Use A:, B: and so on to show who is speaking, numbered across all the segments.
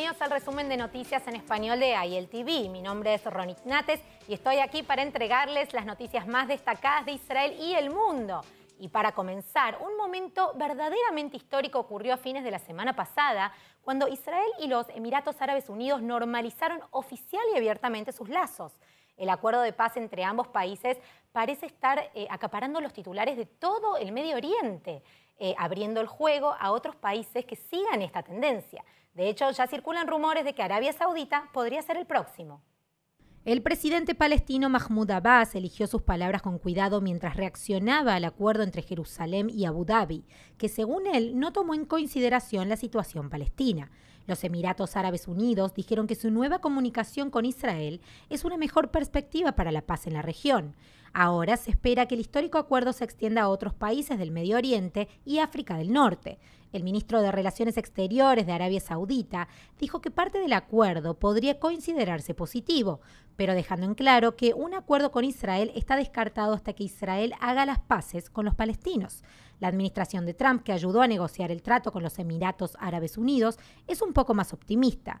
A: bienvenidos al resumen de noticias en español de ILTV. Mi nombre es Ronit Nates y estoy aquí para entregarles las noticias más destacadas de Israel y el mundo. Y para comenzar, un momento verdaderamente histórico ocurrió a fines de la semana pasada, cuando Israel y los Emiratos Árabes Unidos normalizaron oficial y abiertamente sus lazos. El acuerdo de paz entre ambos países parece estar eh, acaparando los titulares de todo el Medio Oriente, eh, abriendo el juego a otros países que sigan esta tendencia. De hecho, ya circulan rumores de que Arabia Saudita podría ser el próximo. El presidente palestino Mahmoud Abbas eligió sus palabras con cuidado mientras reaccionaba al acuerdo entre Jerusalén y Abu Dhabi, que según él no tomó en consideración la situación palestina. Los Emiratos Árabes Unidos dijeron que su nueva comunicación con Israel es una mejor perspectiva para la paz en la región. Ahora se espera que el histórico acuerdo se extienda a otros países del Medio Oriente y África del Norte. El ministro de Relaciones Exteriores de Arabia Saudita dijo que parte del acuerdo podría considerarse positivo, pero dejando en claro que un acuerdo con Israel está descartado hasta que Israel haga las paces con los palestinos. La administración de Trump, que ayudó a negociar el trato con los Emiratos Árabes Unidos, es un poco más optimista.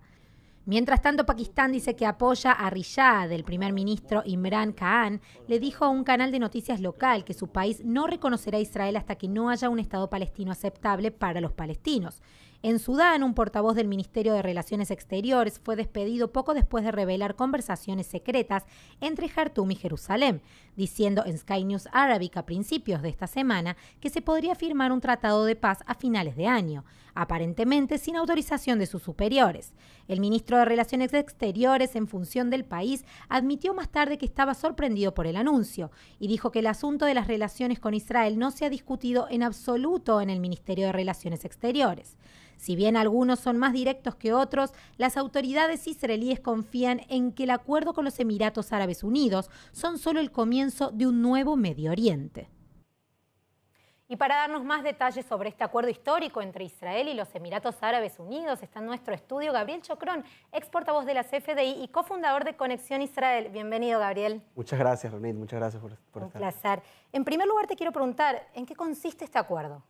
A: Mientras tanto, Pakistán dice que apoya a Riyad, el primer ministro Imran Khan, le dijo a un canal de noticias local que su país no reconocerá a Israel hasta que no haya un Estado palestino aceptable para los palestinos. En Sudán, un portavoz del Ministerio de Relaciones Exteriores fue despedido poco después de revelar conversaciones secretas entre Jartum y Jerusalén, diciendo en Sky News Arabic a principios de esta semana que se podría firmar un tratado de paz a finales de año aparentemente sin autorización de sus superiores. El ministro de Relaciones Exteriores en función del país admitió más tarde que estaba sorprendido por el anuncio y dijo que el asunto de las relaciones con Israel no se ha discutido en absoluto en el Ministerio de Relaciones Exteriores. Si bien algunos son más directos que otros, las autoridades israelíes confían en que el acuerdo con los Emiratos Árabes Unidos son solo el comienzo de un nuevo Medio Oriente. Y para darnos más detalles sobre este acuerdo histórico entre Israel y los Emiratos Árabes Unidos, está en nuestro estudio Gabriel Chocrón, ex portavoz de la CFDI y cofundador de Conexión Israel. Bienvenido, Gabriel.
B: Muchas gracias, Ronit. Muchas gracias por, estar. Un
A: placer. En primer lugar, te quiero preguntar, ¿en qué consiste este acuerdo?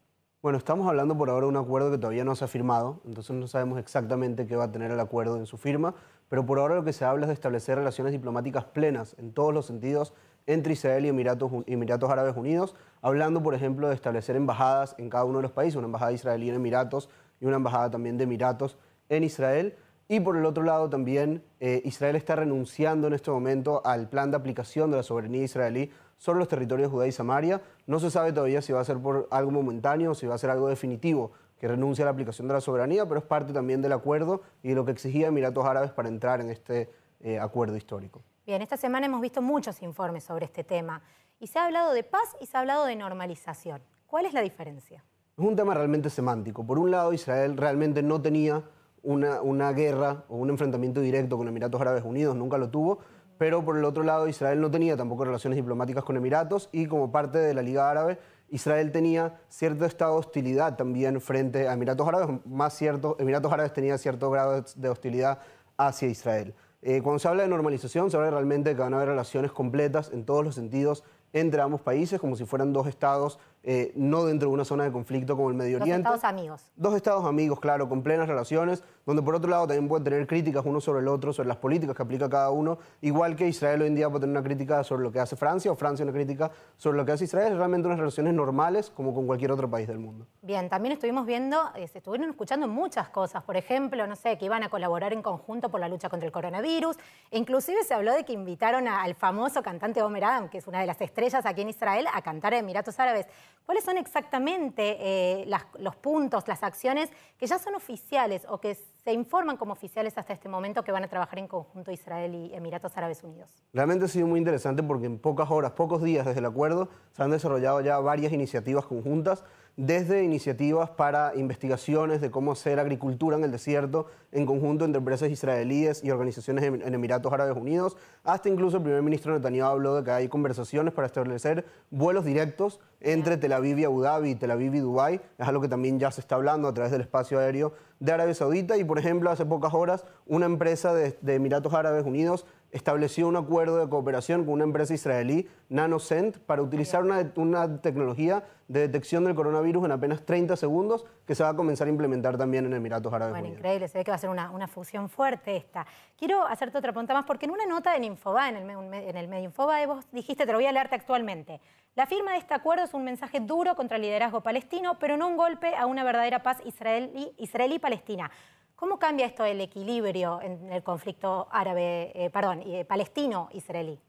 B: Bueno, estamos hablando por ahora de un acuerdo que todavía no se ha firmado, entonces no sabemos exactamente qué va a tener el acuerdo en su firma, pero por ahora lo que se habla es de establecer relaciones diplomáticas plenas en todos los sentidos entre Israel y Emiratos, Árabes Unidos, hablando, por ejemplo, de establecer embajadas en cada uno de los países, una embajada israelí en Emiratos y una embajada también de Emiratos en Israel. Y por el otro lado también eh, Israel está renunciando en este momento al plan de aplicación de la soberanía israelí sobre los territorios de Judá y Samaria. No se sabe todavía si va a ser por algo momentáneo o si va a ser algo definitivo que renuncie a la aplicación de la soberanía, pero es parte también del acuerdo y de lo que exigía Emiratos Árabes para entrar en este eh, acuerdo histórico.
A: Bien, esta semana hemos visto muchos informes sobre este tema y se ha hablado de paz y se ha hablado de normalización. ¿Cuál es la diferencia?
B: Es un tema realmente semántico. Por un lado, Israel realmente no tenía una, guerra o un enfrentamiento directo con Emiratos Árabes Unidos, nunca lo tuvo, pero por el otro lado, Israel no tenía tampoco relaciones diplomáticas con Emiratos y como parte de la Liga Árabe, Israel tenía cierto estado de hostilidad también frente a Emiratos Árabes, más cierto, Emiratos Árabes tenía cierto grado de hostilidad hacia Israel. Eh, cuando se habla de normalización, se habla realmente de que van a haber relaciones completas en todos los sentidos entre ambos países, como si fueran dos estados eh, no dentro de una zona de conflicto como el Medio Oriente. Dos estados amigos. Dos estados amigos, claro, con plenas relaciones, donde por otro lado también pueden tener críticas uno sobre el otro, sobre las políticas que aplica cada uno, igual que Israel hoy en día puede tener una crítica sobre lo que hace Francia o Francia una crítica sobre lo que hace Israel, es realmente unas relaciones normales como con cualquier otro país del mundo.
A: Bien, también estuvimos viendo, eh, estuvieron escuchando muchas cosas, por ejemplo, no sé, que iban a colaborar en conjunto por la lucha contra el coronavirus, inclusive se habló de que invitaron al famoso cantante Omer Adam, que es una de las estrellas aquí en Israel, a cantar a Emiratos Árabes. ¿Cuáles son exactamente eh, los puntos, las acciones que ya son oficiales o que se informan como oficiales hasta este momento que van a trabajar en conjunto Israel y Emiratos Árabes Unidos?
B: Realmente ha sido muy interesante porque en pocas horas, pocos días desde el acuerdo, se han desarrollado ya varias iniciativas conjuntas desde iniciativas para investigaciones de cómo hacer agricultura en el desierto en conjunto entre empresas israelíes y organizaciones en Emiratos Árabes Unidos, hasta incluso el primer ministro Netanyahu habló de que hay conversaciones para establecer vuelos directos entre Tel Aviv y Abu Dhabi, Tel Aviv y Dubái, es algo que también ya se está hablando a través del espacio aéreo de Arabia Saudita y, por ejemplo, hace pocas horas una empresa de, de Emiratos Árabes Unidos estableció un acuerdo de cooperación con una empresa israelí, NanoCent, para utilizar una, una, tecnología de detección del coronavirus en apenas 30 segundos que se va a comenzar a implementar también en Emiratos Árabes Unidos. Bueno,
A: increíble, se ve que va a ser una, fusión fuerte esta. Quiero hacerte otra pregunta más, porque en una nota en Infobae, en el, en el medio Infobae, vos dijiste, te lo voy a leerte actualmente, la firma de este acuerdo es un mensaje duro contra el liderazgo palestino, pero no un golpe a una verdadera paz israelí-palestina. israelí israelí palestina ¿Cómo cambia esto el equilibrio en el conflicto árabe, eh, perdón, eh, palestino-israelí?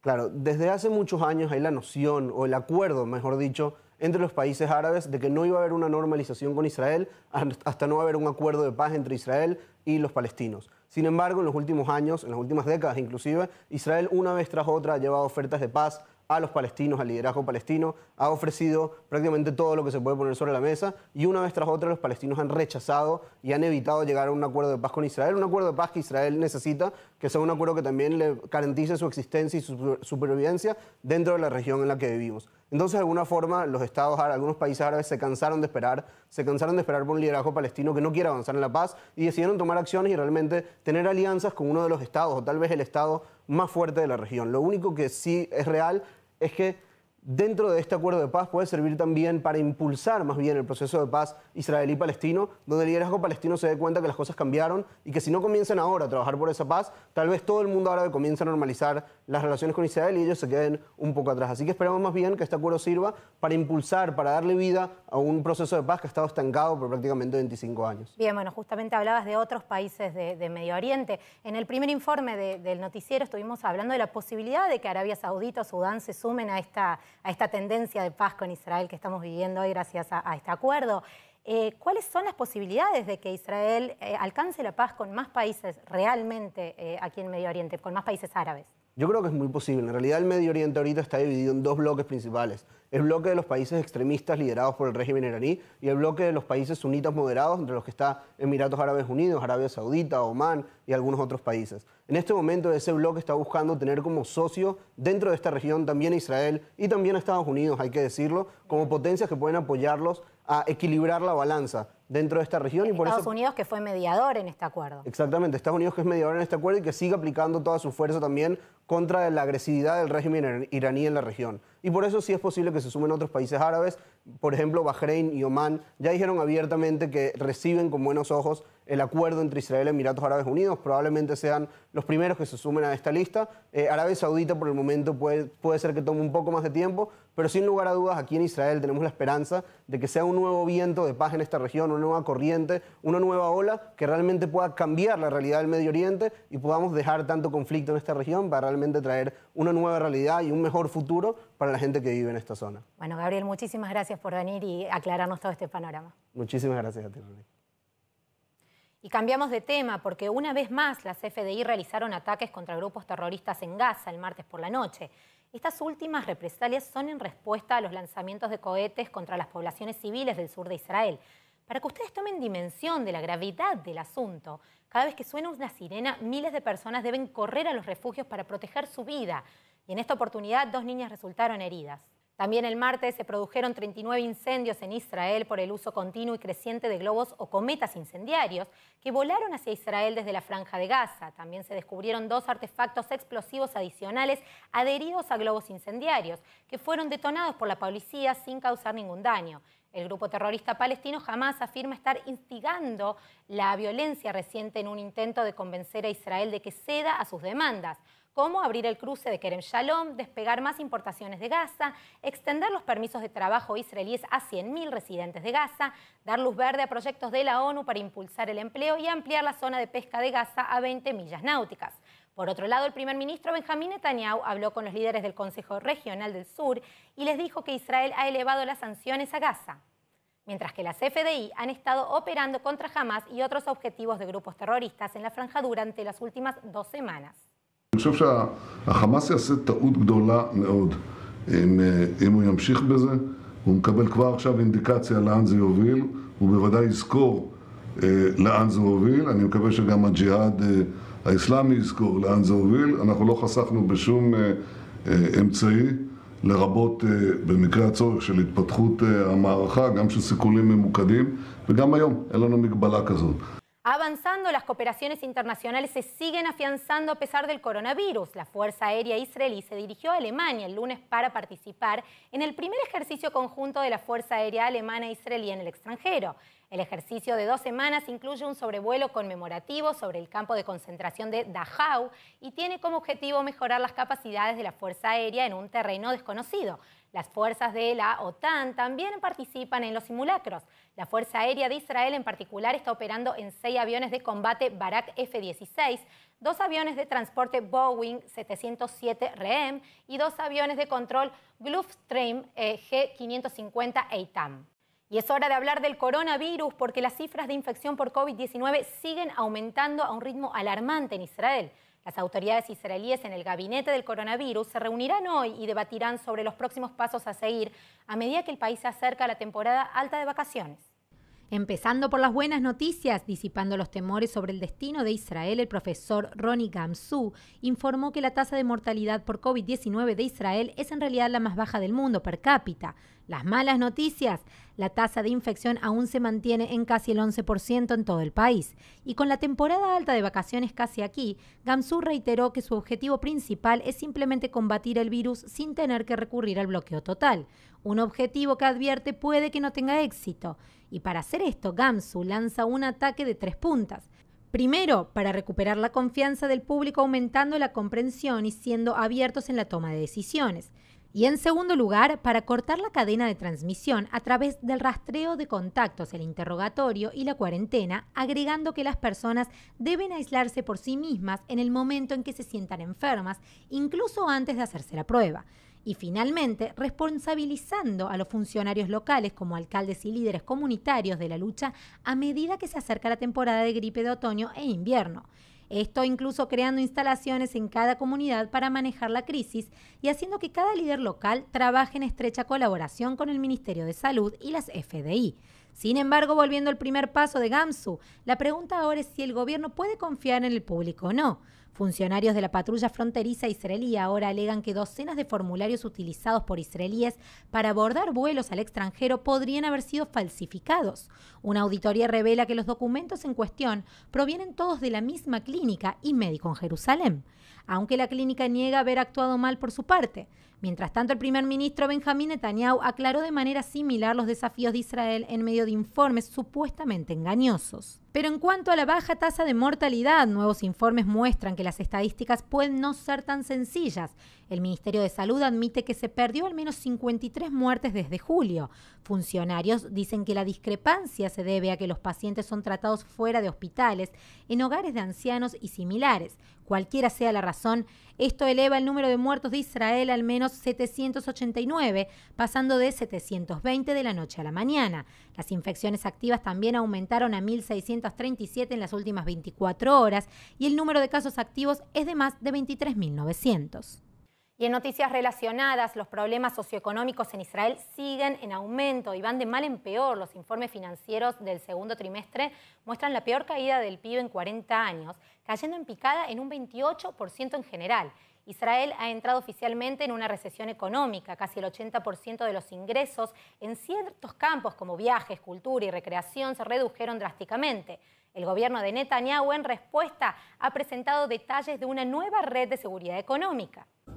B: Claro, desde hace muchos años hay la noción, o el acuerdo, mejor dicho, entre los países árabes de que no iba a haber una normalización con Israel hasta no haber un acuerdo de paz entre Israel y los palestinos. Sin embargo, en los últimos años, en las últimas décadas inclusive, Israel una vez tras otra ha llevado ofertas de paz a los palestinos, al liderazgo palestino, ha ofrecido prácticamente todo lo que se puede poner sobre la mesa y una vez tras otra los palestinos han rechazado y han evitado llegar a un acuerdo de paz con Israel, un acuerdo de paz que Israel necesita, que sea un acuerdo que también le garantice su existencia y su supervivencia dentro de la región en la que vivimos. Entonces, de alguna forma, los estados algunos países árabes se cansaron de esperar, se cansaron de esperar por un liderazgo palestino que no quiera avanzar en la paz y decidieron tomar acciones y realmente tener alianzas con uno de los estados, o tal vez el estado más fuerte de la región. Lo único que sí es real es que dentro de este acuerdo de paz puede servir también para impulsar más bien el proceso de paz israelí-palestino, donde el liderazgo palestino se dé cuenta que las cosas cambiaron y que si no comienzan ahora a trabajar por esa paz, tal vez todo el mundo árabe comience a normalizar las relaciones con Israel y ellos se queden un poco atrás. Así que esperamos más bien que este acuerdo sirva para impulsar, para darle vida a un proceso de paz que ha estado estancado por prácticamente 25 años.
A: Bien, bueno, justamente hablabas de otros países de, Medio Oriente. En el primer informe del noticiero estuvimos hablando de la posibilidad de que Arabia Saudita o Sudán se sumen a esta a esta tendencia de paz con Israel que estamos viviendo hoy gracias a, este acuerdo. Eh, ¿Cuáles son las posibilidades de que Israel eh, alcance la paz con más países realmente eh, aquí en Medio Oriente, con más países árabes?
B: Yo creo que es muy posible. En realidad el Medio Oriente ahorita está dividido en dos bloques principales el bloque de los países extremistas liderados por el régimen iraní y el bloque de los países sunitas moderados, entre los que está Emiratos Árabes Unidos, Arabia Saudita, Omán y algunos otros países. En este momento ese bloque está buscando tener como socio dentro de esta región también Israel y también a Estados Unidos, hay que decirlo, como potencias que pueden apoyarlos a equilibrar la balanza dentro de esta región. Y por Estados
A: Unidos que fue mediador en este acuerdo.
B: Exactamente, Estados Unidos que es mediador en este acuerdo y que sigue aplicando toda su fuerza también contra la agresividad del régimen iraní en la región y por eso sí es posible que se sumen otros países árabes. Por ejemplo, Bahrein y Omán ya dijeron abiertamente que reciben con buenos ojos el acuerdo entre Israel y Emiratos Árabes Unidos. Probablemente sean los primeros que se sumen a esta lista. Eh, Arabia Saudita por el momento puede ser que tome un poco más de tiempo, pero sin lugar a dudas aquí en Israel tenemos la esperanza de que sea un nuevo viento de paz en esta región, una nueva corriente, una nueva ola que realmente pueda cambiar la realidad del Medio Oriente y podamos dejar tanto conflicto en esta región para realmente traer una nueva realidad y un mejor futuro para la gente que vive en esta zona.
A: Bueno, Gabriel, muchísimas gracias por venir y aclararnos todo este panorama.
B: Muchísimas gracias a ti,
A: Y cambiamos de tema porque una vez más las FDI realizaron ataques contra grupos terroristas en Gaza el martes por la noche. Estas últimas represalias son en respuesta a los lanzamientos de cohetes contra las poblaciones civiles del sur de Israel. Para que ustedes tomen dimensión de la gravedad del asunto, cada vez que suena una sirena, miles de personas deben correr a los refugios para proteger su vida. Y en esta oportunidad, dos niñas resultaron heridas. También el martes se produjeron 39 incendios en Israel por el uso continuo y creciente de globos o cometas incendiarios que volaron hacia Israel desde la franja de Gaza. También se descubrieron dos artefactos explosivos adicionales adheridos a globos incendiarios que fueron detonados por la policía sin causar ningún daño. El grupo terrorista palestino jamás afirma estar instigando la violencia reciente en un intento de convencer a Israel de que ceda a sus demandas. Cómo abrir el cruce de Kerem Shalom, despegar más importaciones de Gaza, extender los permisos de trabajo israelíes a 100.000 residentes de Gaza, dar luz verde a proyectos de la ONU para impulsar el empleo y ampliar la zona de pesca de Gaza a 20 millas náuticas. Por otro lado, el primer ministro Benjamín Netanyahu habló con los líderes del Consejo Regional del Sur y les dijo que Israel ha elevado las sanciones a Gaza, mientras que las FDI han estado operando contra Hamas y otros objetivos de grupos terroristas en la franja durante las últimas dos semanas.
B: אני חושב שהחמאס שה יעשה טעות גדולה מאוד אם, אה, אם הוא ימשיך בזה. הוא מקבל כבר עכשיו אינדיקציה לאן זה יוביל, הוא בוודאי יזכור אה, לאן זה הוביל, אני מקווה שגם הג'יהאד אה, האיסלאמי יזכור לאן זה הוביל, אנחנו לא חסכנו בשום אה, אה, אמצעי, לרבות אה, במקרה הצורך של התפתחות אה, המערכה, גם של סיכולים ממוקדים, וגם היום אין לנו מגבלה כזאת.
A: avanzando, las cooperaciones internacionales se siguen afianzando a pesar del coronavirus. La Fuerza Aérea Israelí se dirigió a Alemania el lunes para participar en el primer ejercicio conjunto de la Fuerza Aérea Alemana e Israelí en el extranjero. El ejercicio de dos semanas incluye un sobrevuelo conmemorativo sobre el campo de concentración de Dachau y tiene como objetivo mejorar las capacidades de la Fuerza Aérea en un terreno desconocido, las fuerzas de la OTAN también participan en los simulacros. La Fuerza Aérea de Israel en particular está operando en seis aviones de combate Barak F-16, dos aviones de transporte Boeing 707 REM y dos aviones de control Gulfstream eh, G550 EITAM. Y es hora de hablar del coronavirus porque las cifras de infección por COVID-19 siguen aumentando a un ritmo alarmante en Israel. Las autoridades israelíes en el gabinete del coronavirus se reunirán hoy y debatirán sobre los próximos pasos a seguir a medida que el país se acerca a la temporada alta de vacaciones. Empezando por las buenas noticias, disipando los temores sobre el destino de Israel, el profesor Ronnie Gamsu informó que la tasa de mortalidad por COVID-19 de Israel es en realidad la más baja del mundo per cápita. Las malas noticias, la tasa de infección aún se mantiene en casi el 11% en todo el país. Y con la temporada alta de vacaciones casi aquí, Gamsu reiteró que su objetivo principal es simplemente combatir el virus sin tener que recurrir al bloqueo total. Un objetivo que advierte puede que no tenga éxito. Y para hacer esto, Gamsu lanza un ataque de tres puntas. Primero, para recuperar la confianza del público aumentando la comprensión y siendo abiertos en la toma de decisiones. Y en segundo lugar, para cortar la cadena de transmisión a través del rastreo de contactos, el interrogatorio y la cuarentena, agregando que las personas deben aislarse por sí mismas en el momento en que se sientan enfermas, incluso antes de hacerse la prueba. Y finalmente, responsabilizando a los funcionarios locales como alcaldes y líderes comunitarios de la lucha a medida que se acerca la temporada de gripe de otoño e invierno. Esto incluso creando instalaciones en cada comunidad para manejar la crisis y haciendo que cada líder local trabaje en estrecha colaboración con el Ministerio de Salud y las FDI. Sin embargo, volviendo al primer paso de Gamsu, la pregunta ahora es si el gobierno puede confiar en el público o no. Funcionarios de la patrulla fronteriza israelí ahora alegan que docenas de formularios utilizados por israelíes para abordar vuelos al extranjero podrían haber sido falsificados. Una auditoría revela que los documentos en cuestión provienen todos de la misma clínica y médico en Jerusalén, aunque la clínica niega haber actuado mal por su parte. Mientras tanto, el primer ministro Benjamín Netanyahu aclaró de manera similar los desafíos de Israel en medio de informes supuestamente engañosos. Pero en cuanto a la baja tasa de mortalidad, nuevos informes muestran que las estadísticas pueden no ser tan sencillas. El Ministerio de Salud admite que se perdió al menos 53 muertes desde julio. Funcionarios dicen que la discrepancia se debe a que los pacientes son tratados fuera de hospitales, en hogares de ancianos y similares, Cualquiera sea la razón, esto eleva el número de muertos de Israel al menos 789, pasando de 720 de la noche a la mañana. Las infecciones activas también aumentaron a 1.637 en las últimas 24 horas y el número de casos activos es de más de 23.900. Y en noticias relacionadas, los problemas socioeconómicos en Israel siguen en aumento y van de mal en peor. Los informes financieros del segundo trimestre muestran la peor caída del PIB en 40 años, cayendo en picada en un 28% en general. Israel ha entrado oficialmente en una recesión económica. Casi el 80% de los ingresos en ciertos campos como viajes, cultura y recreación se redujeron drásticamente. El gobierno de Netanyahu, en respuesta, ha presentado detalles de una nueva red de seguridad económica.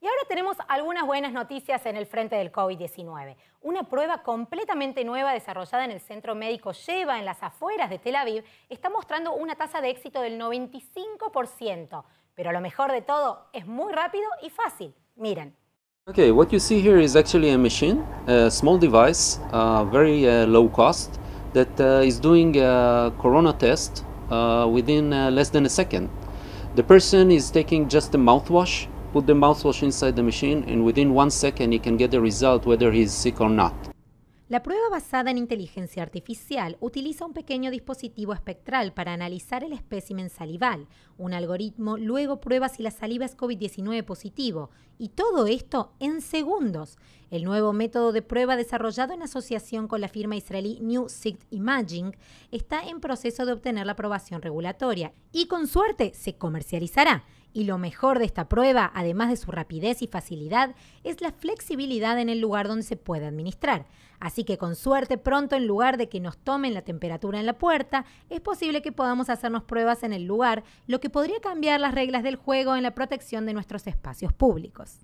A: Y ahora tenemos algunas buenas noticias en el frente del COVID-19. Una prueba completamente nueva desarrollada en el Centro Médico Lleva, en las afueras de Tel Aviv, está mostrando una tasa de éxito del 95%. Pero lo mejor de todo, es muy rápido y fácil. Miren. Okay, what you see here is actually a machine, a small device, uh, very uh, low cost, that uh, is doing a corona test within less than a second. The person is taking
B: just a mouthwash put the mouthwash inside the machine and within one second he can get the result whether he sick or not.
A: La prueba basada en inteligencia artificial utiliza un pequeño dispositivo espectral para analizar el espécimen salival. Un algoritmo luego prueba si la saliva es COVID-19 positivo, y todo esto en segundos. El nuevo método de prueba desarrollado en asociación con la firma israelí New Sight Imaging está en proceso de obtener la aprobación regulatoria y con suerte se comercializará. Y lo mejor de esta prueba, además de su rapidez y facilidad, es la flexibilidad en el lugar donde se puede administrar. Así que con suerte pronto en lugar de que nos tomen la temperatura en la puerta, es posible que podamos hacernos pruebas en el lugar, lo que podría cambiar las reglas del juego en la protección de nuestros espacios públicos.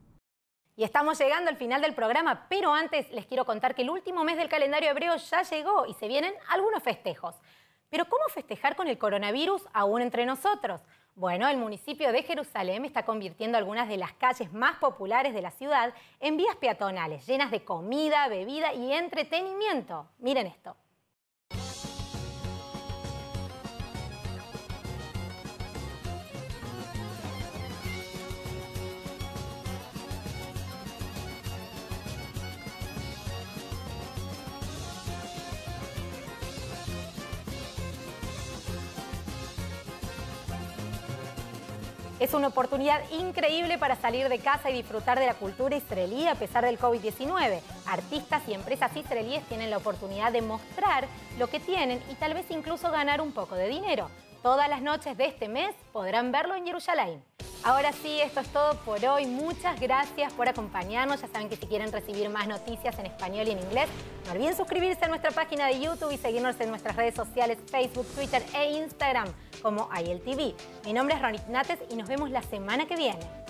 A: Y estamos llegando al final del programa, pero antes les quiero contar que el último mes del calendario hebreo ya llegó y se vienen algunos festejos. Pero ¿cómo festejar con el coronavirus aún entre nosotros? Bueno, el municipio de Jerusalén está convirtiendo algunas de las calles más populares de la ciudad en vías peatonales, llenas de comida, bebida y entretenimiento. Miren esto. Es una oportunidad increíble para salir de casa y disfrutar de la cultura israelí a pesar del COVID-19. Artistas y empresas israelíes tienen la oportunidad de mostrar lo que tienen y tal vez incluso ganar un poco de dinero. Todas las noches de este mes podrán verlo en Jerusalén. Ahora sí, esto es todo por hoy. Muchas gracias por acompañarnos. Ya saben que si quieren recibir más noticias en español y en inglés, no olviden suscribirse a nuestra página de YouTube y seguirnos en nuestras redes sociales Facebook, Twitter e Instagram como ILTV. Mi nombre es Ronit Nates y nos vemos la semana que viene.